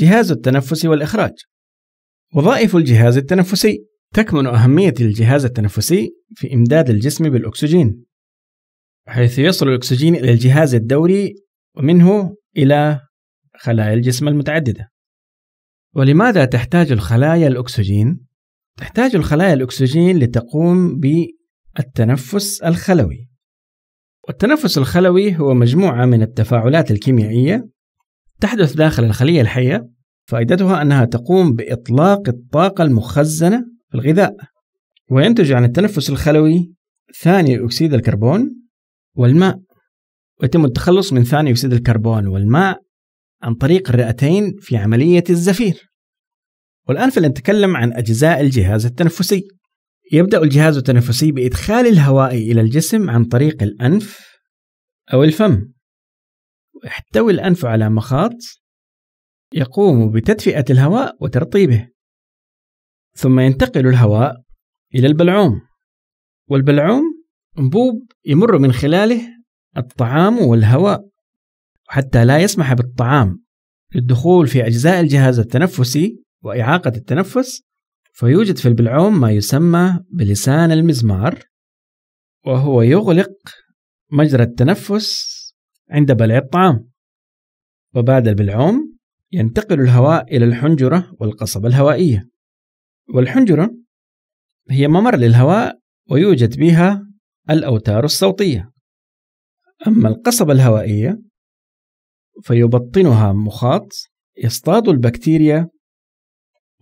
جهاز التنفس والإخراج وظائف الجهاز التنفسي تكمن أهمية الجهاز التنفسي في إمداد الجسم بالأكسجين حيث يصل الأكسجين إلى الجهاز الدوري ومنه إلى خلايا الجسم المتعددة ولماذا تحتاج الخلايا الأكسجين؟ تحتاج الخلايا الأكسجين لتقوم بالتنفس الخلوي والتنفس الخلوي هو مجموعة من التفاعلات الكيميائية تحدث داخل الخلية الحية فائدتها أنها تقوم بإطلاق الطاقة المخزنة في الغذاء وينتج عن التنفس الخلوي ثاني أكسيد الكربون والماء ويتم التخلص من ثاني أكسيد الكربون والماء عن طريق الرئتين في عملية الزفير والآن فلنتكلم عن أجزاء الجهاز التنفسي يبدأ الجهاز التنفسي بإدخال الهواء إلى الجسم عن طريق الأنف أو الفم ويحتوي الأنف على مخاط يقوم بتدفئة الهواء وترطيبه ثم ينتقل الهواء إلى البلعوم والبلعوم أنبوب يمر من خلاله الطعام والهواء حتى لا يسمح بالطعام للدخول في أجزاء الجهاز التنفسي وإعاقة التنفس فيوجد في البلعوم ما يسمى بلسان المزمار وهو يغلق مجرى التنفس عند بلع الطعام وبعد البلعوم ينتقل الهواء إلى الحنجرة والقصبة الهوائية والحنجرة هي ممر للهواء ويوجد بها الأوتار الصوتية أما القصبة الهوائية فيبطنها مخاط يصطاد البكتيريا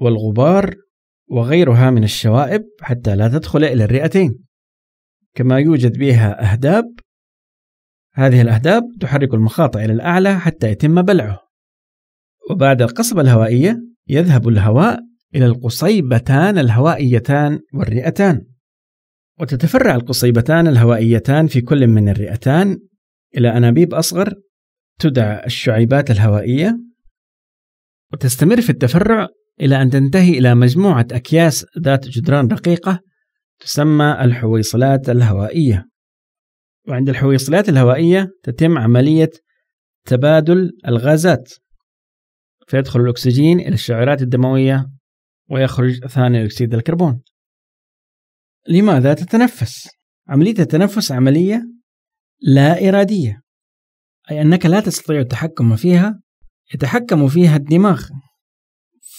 والغبار وغيرها من الشوائب حتى لا تدخل إلى الرئتين كما يوجد بها أهداب هذه الأهداب تحرك المخاط إلى الأعلى حتى يتم بلعه وبعد القصبة الهوائية يذهب الهواء إلى القصيبتان الهوائيتان والرئتان وتتفرع القصيبتان الهوائيتان في كل من الرئتان إلى أنابيب أصغر تدعى الشعيبات الهوائية وتستمر في التفرع إلى أن تنتهي إلى مجموعة أكياس ذات جدران رقيقة تسمى الحويصلات الهوائية وعند الحويصلات الهوائية تتم عملية تبادل الغازات فيدخل الأكسجين إلى الشعيرات الدموية ويخرج ثاني أكسيد الكربون لماذا تتنفس؟ عملية التنفس عملية لا إرادية أي أنك لا تستطيع التحكم فيها يتحكم فيها الدماغ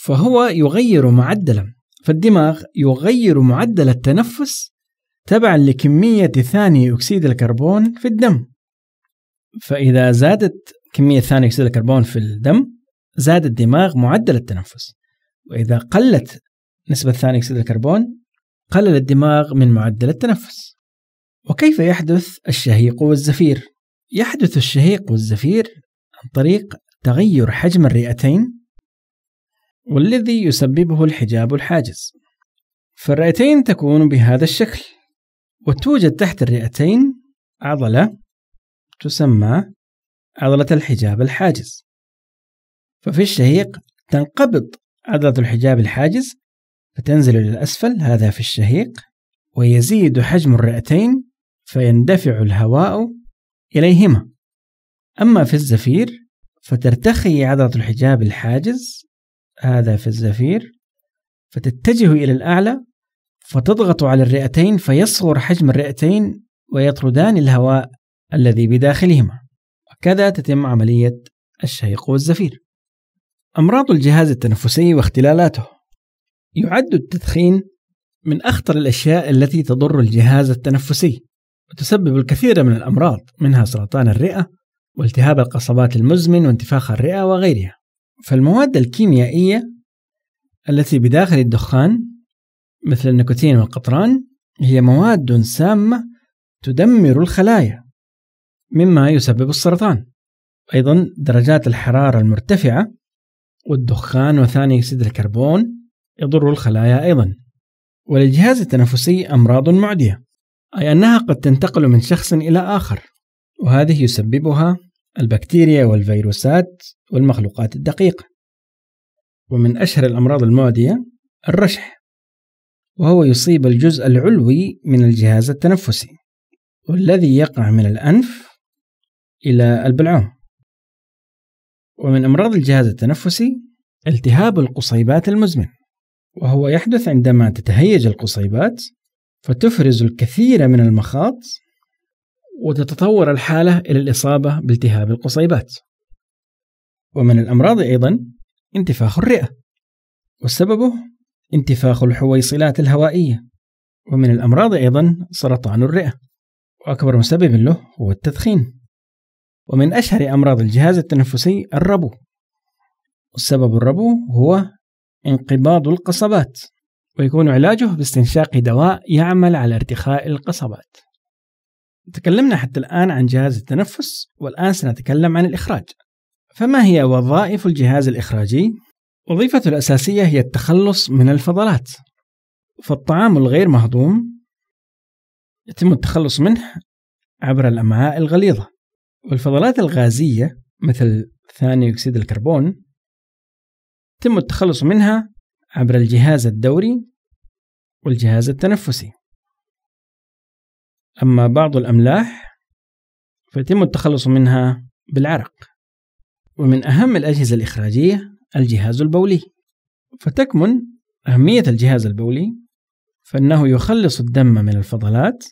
فهو يغير معدلا فالدماغ يغير معدل التنفس تبعا لكمية ثاني أكسيد الكربون في الدم فإذا زادت كمية ثاني أكسيد الكربون في الدم زاد الدماغ معدل التنفس وإذا قلت نسبة ثاني أكسيد الكربون قلل الدماغ من معدل التنفس وكيف يحدث الشهيق والزفير؟ يحدث الشهيق والزفير عن طريق تغير حجم الرئتين والذي يسببه الحجاب الحاجز فالرئتين تكون بهذا الشكل وتوجد تحت الرئتين عضلة تسمى عضلة الحجاب الحاجز ففي الشهيق تنقبض عضلة الحجاب الحاجز فتنزل إلى الأسفل هذا في الشهيق ويزيد حجم الرئتين فيندفع الهواء إليهما أما في الزفير فترتخي عضلة الحجاب الحاجز هذا في الزفير فتتجه إلى الأعلى فتضغط على الرئتين فيصغر حجم الرئتين ويطردان الهواء الذي بداخلهما وكذا تتم عملية الشهيق والزفير أمراض الجهاز التنفسي واختلالاته يعد التدخين من أخطر الأشياء التي تضر الجهاز التنفسي وتسبب الكثير من الأمراض منها سرطان الرئة والتهاب القصبات المزمن وانتفاخ الرئة وغيرها فالمواد الكيميائية التي بداخل الدخان مثل النيكوتين والقطران هي مواد سامة تدمر الخلايا مما يسبب السرطان أيضا درجات الحرارة المرتفعة والدخان وثاني أكسيد الكربون يضر الخلايا أيضا وللجهاز التنفسي أمراض معدية أي أنها قد تنتقل من شخص إلى آخر وهذه يسببها البكتيريا والفيروسات والمخلوقات الدقيقة ومن أشهر الأمراض المعدية الرشح وهو يصيب الجزء العلوي من الجهاز التنفسي والذي يقع من الأنف إلى البلعوم ومن أمراض الجهاز التنفسي التهاب القصيبات المزمن وهو يحدث عندما تتهيج القصيبات فتفرز الكثير من المخاط وتتطور الحالة إلى الإصابة بالتهاب القصيبات ومن الأمراض أيضا انتفاخ الرئة وسببه انتفاخ الحويصلات الهوائية ومن الأمراض أيضا سرطان الرئة وأكبر مسبب له هو التدخين ومن أشهر أمراض الجهاز التنفسي الربو والسبب الربو هو انقباض القصبات ويكون علاجه باستنشاق دواء يعمل على ارتخاء القصبات تكلمنا حتى الآن عن جهاز التنفس والآن سنتكلم عن الإخراج فما هي وظائف الجهاز الإخراجي؟ وظيفته الأساسية هي التخلص من الفضلات فالطعام الغير مهضوم يتم التخلص منه عبر الأمعاء الغليظة والفضلات الغازية مثل ثاني أكسيد الكربون يتم التخلص منها عبر الجهاز الدوري والجهاز التنفسي أما بعض الأملاح فيتم التخلص منها بالعرق ومن أهم الأجهزة الإخراجية الجهاز البولي فتكمن أهمية الجهاز البولي فإنه يخلص الدم من الفضلات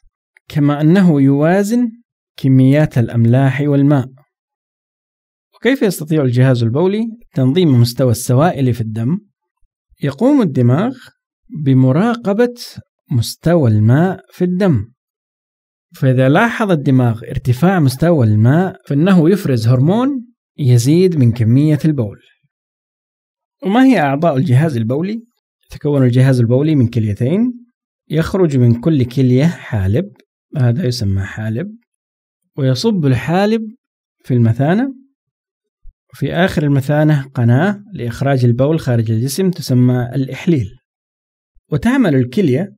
كما أنه يوازن كميات الأملاح والماء وكيف يستطيع الجهاز البولي تنظيم مستوى السوائل في الدم يقوم الدماغ بمراقبة مستوى الماء في الدم فإذا لاحظ الدماغ ارتفاع مستوى الماء فإنه يفرز هرمون يزيد من كمية البول وما هي أعضاء الجهاز البولي؟ يتكون الجهاز البولي من كليتين يخرج من كل كلية حالب هذا يسمى حالب ويصب الحالب في المثانة وفي آخر المثانة قناة لإخراج البول خارج الجسم تسمى الإحليل وتعمل الكلية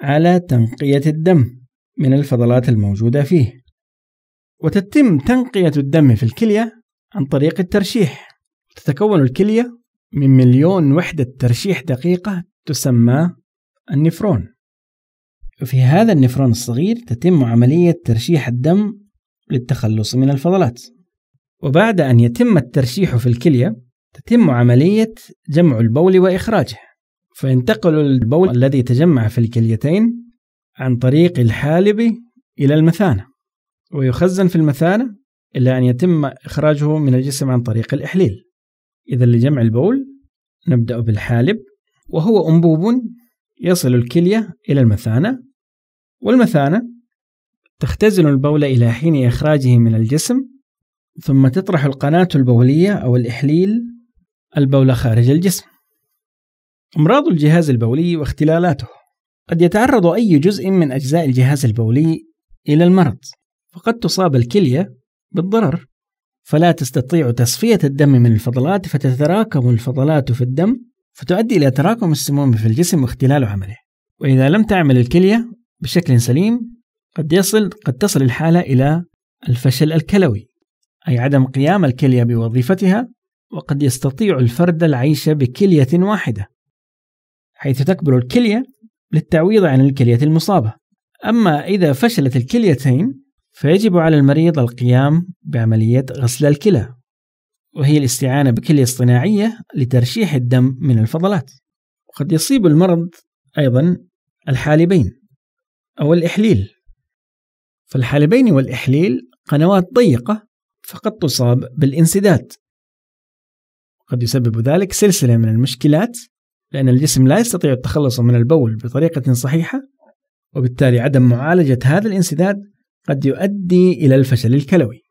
على تنقية الدم من الفضلات الموجودة فيه وتتم تنقية الدم في الكلية عن طريق الترشيح تتكون الكلية من مليون وحدة ترشيح دقيقة تسمى النفرون في هذا النفرون الصغير تتم عملية ترشيح الدم للتخلص من الفضلات وبعد أن يتم الترشيح في الكلية تتم عملية جمع البول وإخراجه فينتقل البول الذي تجمع في الكليتين عن طريق الحالب إلى المثانة ويخزن في المثانة إلى أن يتم إخراجه من الجسم عن طريق الإحليل إذا لجمع البول نبدأ بالحالب وهو أنبوب يصل الكلية إلى المثانة والمثانة تختزل البول إلى حين إخراجه من الجسم ثم تطرح القناة البولية أو الإحليل البول خارج الجسم أمراض الجهاز البولي واختلالاته قد يتعرض أي جزء من أجزاء الجهاز البولي إلى المرض فقد تصاب الكلية بالضرر فلا تستطيع تصفية الدم من الفضلات فتتراكم الفضلات في الدم فتؤدي إلى تراكم السموم في الجسم واختلال عمله وإذا لم تعمل الكلية بشكل سليم قد يصل قد تصل الحالة إلى الفشل الكلوي أي عدم قيام الكلية بوظيفتها وقد يستطيع الفرد العيش بكلية واحدة حيث تكبر الكلية للتعويض عن الكلية المصابة أما إذا فشلت الكليتين فيجب على المريض القيام بعملية غسل الكلى وهي الاستعانة بكلية اصطناعية لترشيح الدم من الفضلات وقد يصيب المرض أيضا الحالبين أو الإحليل فالحالبين والإحليل قنوات ضيقة فقد تصاب بالانسداد قد يسبب ذلك سلسلة من المشكلات لأن الجسم لا يستطيع التخلص من البول بطريقة صحيحة وبالتالي عدم معالجة هذا الانسداد قد يؤدي إلى الفشل الكلوي